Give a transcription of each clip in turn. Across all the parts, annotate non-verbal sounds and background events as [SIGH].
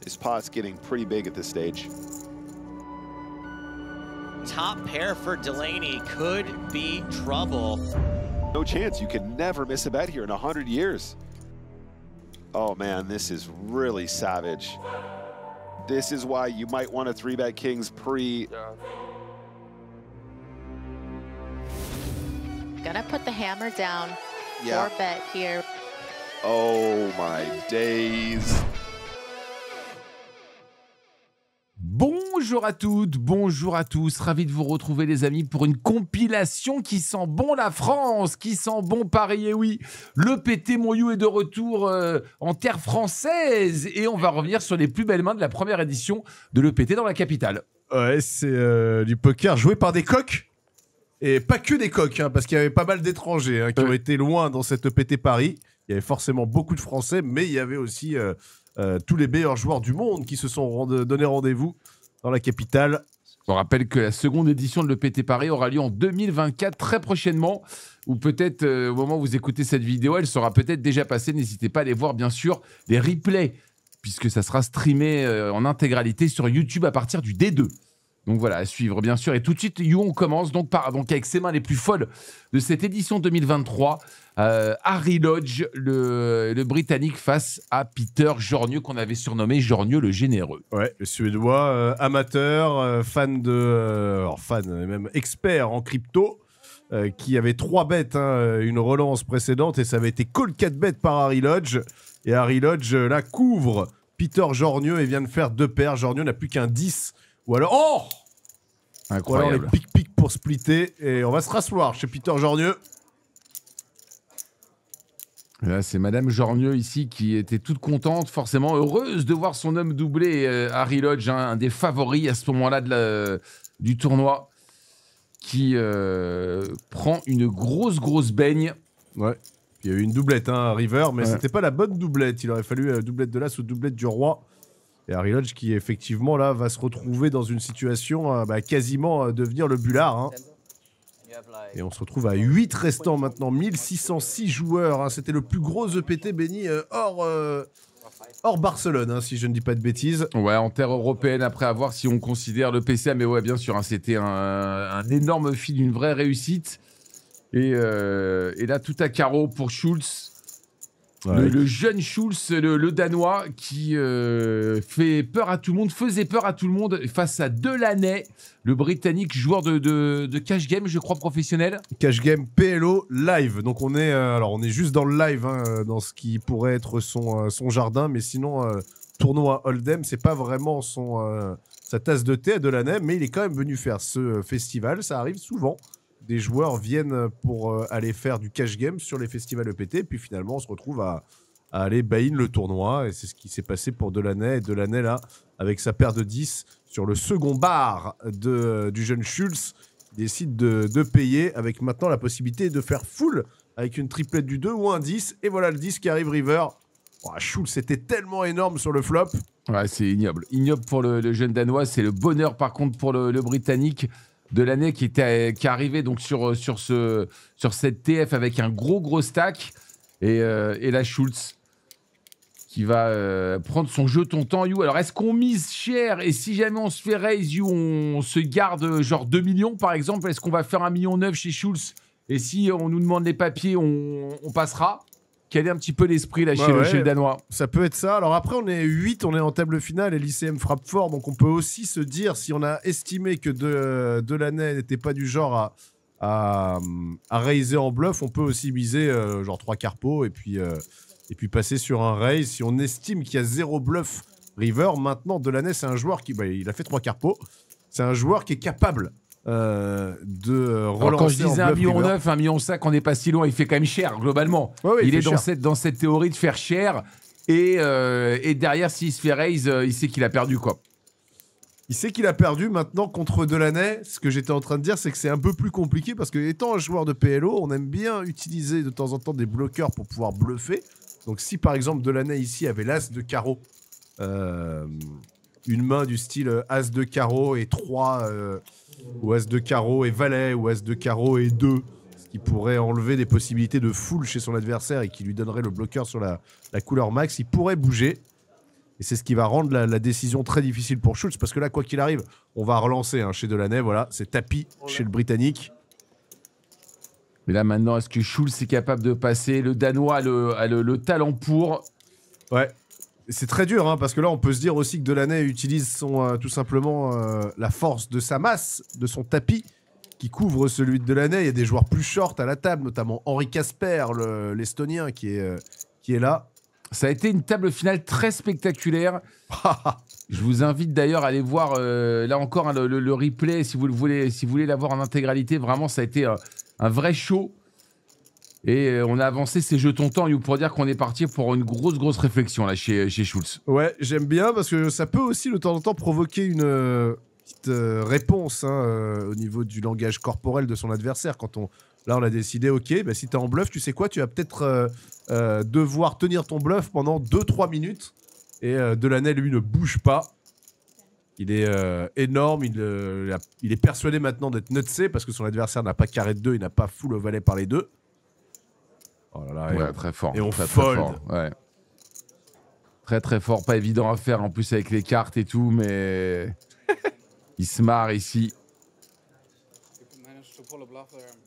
This pot's getting pretty big at this stage. Top pair for Delaney could be trouble. No chance. You can never miss a bet here in 100 years. Oh, man, this is really savage. This is why you might want a three-bet kings pre... Yeah. Gonna put the hammer down. Yeah. Four bet here. Oh, my days. Bonjour à toutes, bonjour à tous, ravi de vous retrouver les amis pour une compilation qui sent bon la France, qui sent bon Paris, et eh oui, le PT Moyou est de retour euh, en terre française et on va revenir sur les plus belles mains de la première édition de le l'EPT dans la capitale. Ouais, c'est euh, du poker joué par des coqs et pas que des coqs, hein, parce qu'il y avait pas mal d'étrangers hein, qui ont été loin dans cette EPT Paris. Il y avait forcément beaucoup de Français, mais il y avait aussi... Euh, tous les meilleurs joueurs du monde qui se sont donné rendez-vous dans la capitale. On rappelle que la seconde édition de l'EPT Paris aura lieu en 2024, très prochainement, ou peut-être euh, au moment où vous écoutez cette vidéo, elle sera peut-être déjà passée. N'hésitez pas à aller voir, bien sûr, les replays, puisque ça sera streamé euh, en intégralité sur YouTube à partir du D2. Donc voilà, à suivre bien sûr. Et tout de suite, You, on commence donc, par, donc avec ses mains les plus folles de cette édition 2023. Euh, Harry Lodge, le, le, Britannique, face à Peter Jornieu, qu'on avait surnommé Jornieu le Généreux. Ouais, le Suédois, euh, amateur, euh, fan de. Alors fan, même expert en crypto. qui avait trois bêtes, hein, une relance précédente, et ça avait été call 4 bêtes par Harry Lodge. Et Harry Lodge, la couvre Peter Jornieu, et vient de faire deux paires. Jornieu n'a plus qu'un 10 ou alors. Oh Incroyable. Ou alors les pic-pic pour splitter. Et on va se rasseoir chez Peter Jornieux. Là, c'est Madame Jornieux ici qui était toute contente, forcément heureuse de voir son homme doubler euh, Harry Lodge, hein, un des favoris à ce moment-là du tournoi, qui euh, prend une grosse, grosse baigne. Ouais. Il y a eu une doublette, hein, à River, mais c'était pas la bonne doublette. Il aurait fallu euh, doublette de l'As ou doublette du Roi. Et Harry Lodge qui effectivement là va se retrouver dans une situation bah, quasiment devenir le bullard. Hein. Et on se retrouve à 8 restants maintenant, 1606 joueurs. Hein. C'était le plus gros EPT béni euh, hors, euh, hors Barcelone, hein, si je ne dis pas de bêtises. Ouais, en terre européenne, après avoir si on considère le PC. mais ouais, bien sûr, c'était un, énorme fil, d'une vraie réussite. Et, euh, et là, tout à carreau pour Schulz. Le, jeune Schulz, le, Danois, qui euh, fait peur à tout le monde, faisait peur à tout le monde face à Delaney, le Britannique, joueur de, cash game, je crois, professionnel. Cash game PLO live. Donc on est, euh, alors on est juste dans le live, hein, dans ce qui pourrait être son, euh, son jardin, mais sinon, tournoi à Hold'em, c'est pas vraiment son, sa tasse de thé à Delaney, mais il est quand même venu faire ce festival. Ça arrive souvent des joueurs viennent pour euh, aller faire du cash game sur les festivals EPT, puis finalement on se retrouve à, aller buy le tournoi, et c'est ce qui s'est passé pour Delaney, et Delaney là, avec sa paire de 10 sur le second bar de, du jeune Schulz, décide de, payer avec maintenant la possibilité de faire full avec une triplette du 2 ou un 10, et voilà le 10 qui arrive River. Oh, Schulz c'était tellement énorme sur le flop. Ouais, c'est ignoble. Ignoble pour le, jeune Danois, c'est le bonheur par contre pour le Britannique de l'année qui était qui arrivait donc sur euh, sur ce sur cette TF avec un gros gros stack et, euh, la Schultz qui va euh, prendre son jeton temps you. Alors est-ce qu'on mise cher et si jamais on se fait raise on se garde genre 2 millions par exemple, est-ce qu'on va faire un million neuf chez Schultz et si on nous demande les papiers, on, on passera quel est un petit peu l'esprit là bah chez, le, Danois Ça peut être ça. Alors après, on est 8, on est en table finale et l'ICM frappe fort. Donc on peut aussi se dire, si on a estimé que de, Delaney n'était pas du genre à, à, à, raiser en bluff, on peut aussi miser euh, genre 3 carpeaux et puis, euh, et puis passer sur un raise. Si on estime qu'il y a zéro bluff river, maintenant Delaney, c'est un joueur qui. Bah, il a fait 3 carpeaux. C'est un joueur qui est capable euh, de euh, relancer. quand je disais un million, neuf, un million cinq, on n'est pas si loin, il fait quand même cher, globalement. il, est dans cette, théorie de faire cher. Et, euh, derrière, s'il se fait raise, il sait qu'il a perdu, quoi. Il sait qu'il a perdu maintenant contre Delaney. Ce que j'étais en train de dire, c'est que c'est un peu plus compliqué parce que étant un joueur de PLO, on aime bien utiliser de temps en temps des bloqueurs pour pouvoir bluffer. Donc si par exemple Delaney ici avait l'as de carreau une main du style euh, As de carreau et 3, euh, ou As de carreau et valet, ou As de carreau et 2, ce qui pourrait enlever des possibilités de full chez son adversaire et qui lui donnerait le bloqueur sur la, couleur max. Il pourrait bouger. Et c'est ce qui va rendre la, décision très difficile pour Schultz, parce que là, quoi qu'il arrive, on va relancer hein, chez Delaney. Voilà, c'est tapis chez le Britannique. Mais là, maintenant, est-ce que Schultz est capable de passer Le Danois a le, le talent pour. Ouais, c'est très dur, hein, parce que là, on peut se dire aussi que Delaney utilise son, euh, tout simplement euh, la force de sa masse, de son tapis, qui couvre celui de Delaney. Il y a des joueurs plus shorts à la table, notamment Henri Casper, l'Estonien, qui, est, euh, qui est là. Ça a été une table finale très spectaculaire. [LAUGHS] Je vous invite d'ailleurs à aller voir, là encore, hein, le, replay, si vous, le voulez, si vous voulez l'avoir en intégralité. Vraiment, ça a été un vrai show. Et euh, on a avancé ces jetons temps, vous pour dire qu'on est parti pour une grosse, grosse réflexion là chez, Schultz. Ouais, j'aime bien parce que ça peut aussi de temps en temps provoquer une euh, petite euh, réponse hein, au niveau du langage corporel de son adversaire. Quand on, là, on a décidé, ok, bah, si t'es en bluff, tu sais quoi, tu vas peut-être devoir tenir ton bluff pendant 2-3 minutes. Et Delaney, lui, ne bouge pas. Il est énorme, il, est persuadé maintenant d'être nutsé parce que son adversaire n'a pas carré de 2, il n'a pas full au valet par les deux. Oh très fort. Et on très, fold. Très, fort, ouais. très très fort, pas évident à faire en plus avec les cartes et tout, mais [LAUGHS] il se marre ici.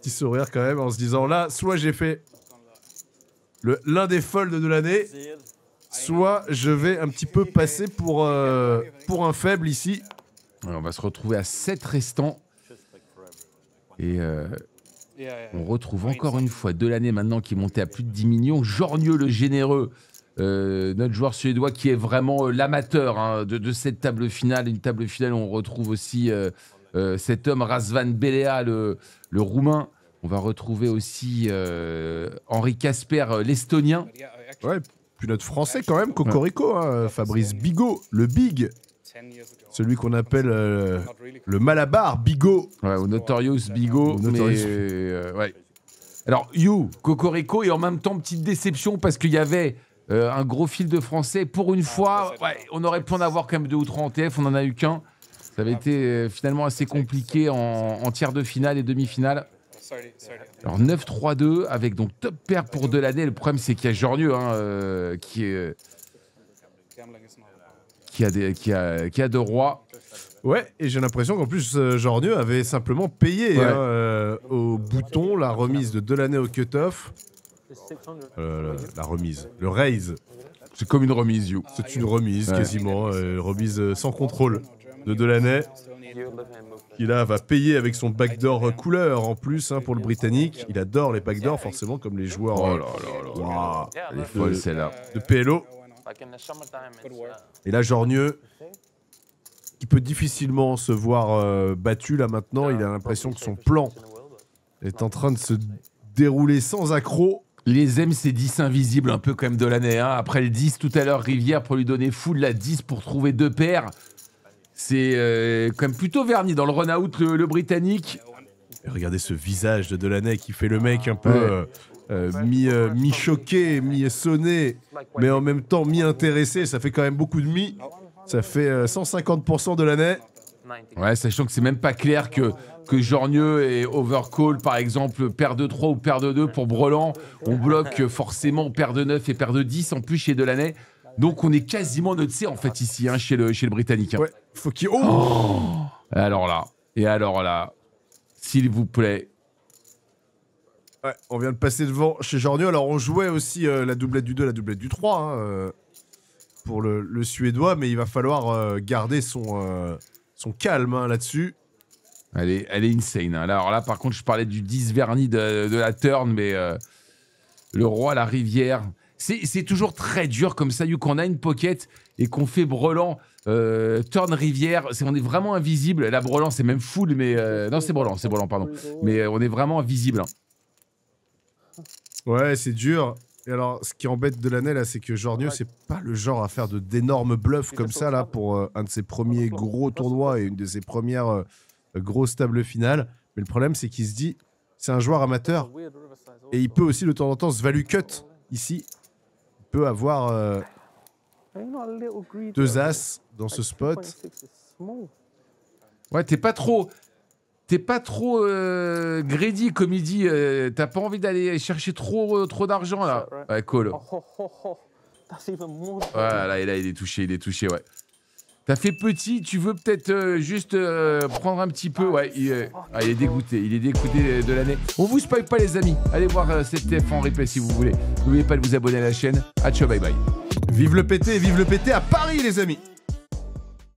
Petit sourire quand même en se disant là, soit j'ai fait l'un des folds de l'année, soit je vais un petit peu passer pour, euh, pour un faible ici. on va se retrouver à 7 restants. Et euh, on retrouve encore une fois de l'année maintenant qui est à plus de 10 millions. Jornieux le généreux, euh, notre joueur suédois qui est vraiment euh, l'amateur hein, de, cette table finale. Une table finale on retrouve aussi euh, cet homme, Razvan Belea, le, Roumain. On va retrouver aussi Henri Casper, l'Estonien. Ouais, puis notre Français quand même, Cocorico, hein, Fabrice Bigot, le Big, celui qu'on appelle euh, le Malabar Bigot. Ouais, ou Notorious Bigot. Euh, ouais. Alors, You, Cocorico, et en même temps, petite déception parce qu'il y avait euh, un gros fil de français. Pour une fois, on aurait pu en avoir quand même deux ou trois en TF, on n'en a eu qu'un. Ça avait été finalement assez compliqué en, tiers de finale et demi-finale. Alors 9-3-2 avec donc top pair pour Delaney. Le problème c'est qu'il y a Jornieu hein, qui est qui a, des, qui a, a de rois. Ouais, et j'ai l'impression qu'en plus, euh, Jornieu avait simplement payé hein, euh, au bouton la remise de Delaney au cut-off. Euh, la remise, le raise. C'est comme une remise, You. C'est une remise, quasiment. quasiment. remise sans contrôle de Delaney. Qui là va payer avec son backdoor couleur en plus hein, pour le britannique. Il adore les backdoors, forcément, comme les joueurs. Oh là là là. là De PLO. Uh, Et là, Jornieu, qui peut difficilement se voir euh, battu là maintenant, il a uh, l'impression que son plan est en train de se dérouler sans accroc. Les MC10 invisibles, un peu comme de l'année. Après le 10, tout à l'heure, Rivière pour lui donner fou de la 10 pour trouver deux paires. C'est quand euh, même plutôt verni dans le run-out, le, Britannique. regardez ce visage de Delaney qui fait le ah. mec un peu... Euh, euh, mi-choqué, euh, mi-sonné, mais en même temps mi-intéressé. Ça fait quand même beaucoup de mi. Ça fait 150% euh, de l'année. Ouais, sachant que c'est même pas clair que, que et Overcall, par exemple, paire de 3 ou paire de 2 pour Brelan, on bloque forcément paire de 9 et paire de 10 en plus chez Delaney. Donc on est quasiment notre C en fait ici, hein, chez, le, chez le Britannique. Hein. Ouais, faut qu'il. oh Alors là, et alors là, s'il vous plaît, on vient de passer devant chez Jornio. Alors, on jouait aussi euh, la doublette du 2, la doublette du 3 hein, euh, pour le, Suédois, mais il va falloir euh, garder son, son calme hein, là-dessus. Elle est, elle est insane. Hein. Alors là, par contre, je parlais du 10 vernis de, la turn, mais le roi, la rivière. C'est toujours très dur comme ça, vu qu'on a une pocket et qu'on fait brelan, turn rivière, c'est on est vraiment invisible. La brelan, c'est même full, mais. non, c'est brelan, c'est brelan, pardon. Mais on est vraiment invisible. Ouais, c'est dur. Et alors, ce qui embête de l'année, là, c'est que Jornio, c'est pas le genre à faire de d'énormes bluffs comme ça, là, pour euh, un de ses premiers gros tournois et une de ses premières euh, grosses tables finales. Mais le problème, c'est qu'il se dit, c'est un joueur amateur. Et il peut aussi, de temps en temps, se value cut ici. Il peut avoir euh, deux as dans ce spot. Ouais, t'es pas trop t'es pas trop euh, comme il dit. t'as pas envie d'aller chercher trop, euh, trop d'argent, là. Ouais, oh, oh, oh, là, là, il est touché, il est touché, ouais. T'as fait petit, tu veux peut-être euh, juste euh, prendre un petit peu. Ah, ouais, il, est ah, dégoûté, il est dégoûté de l'année. On vous spoil pas, les amis. Allez voir cette TF en replay si vous voulez. N'oubliez pas de vous abonner à la chaîne. A ciao, bye bye. Vive le pété, vive le pété à Paris, les amis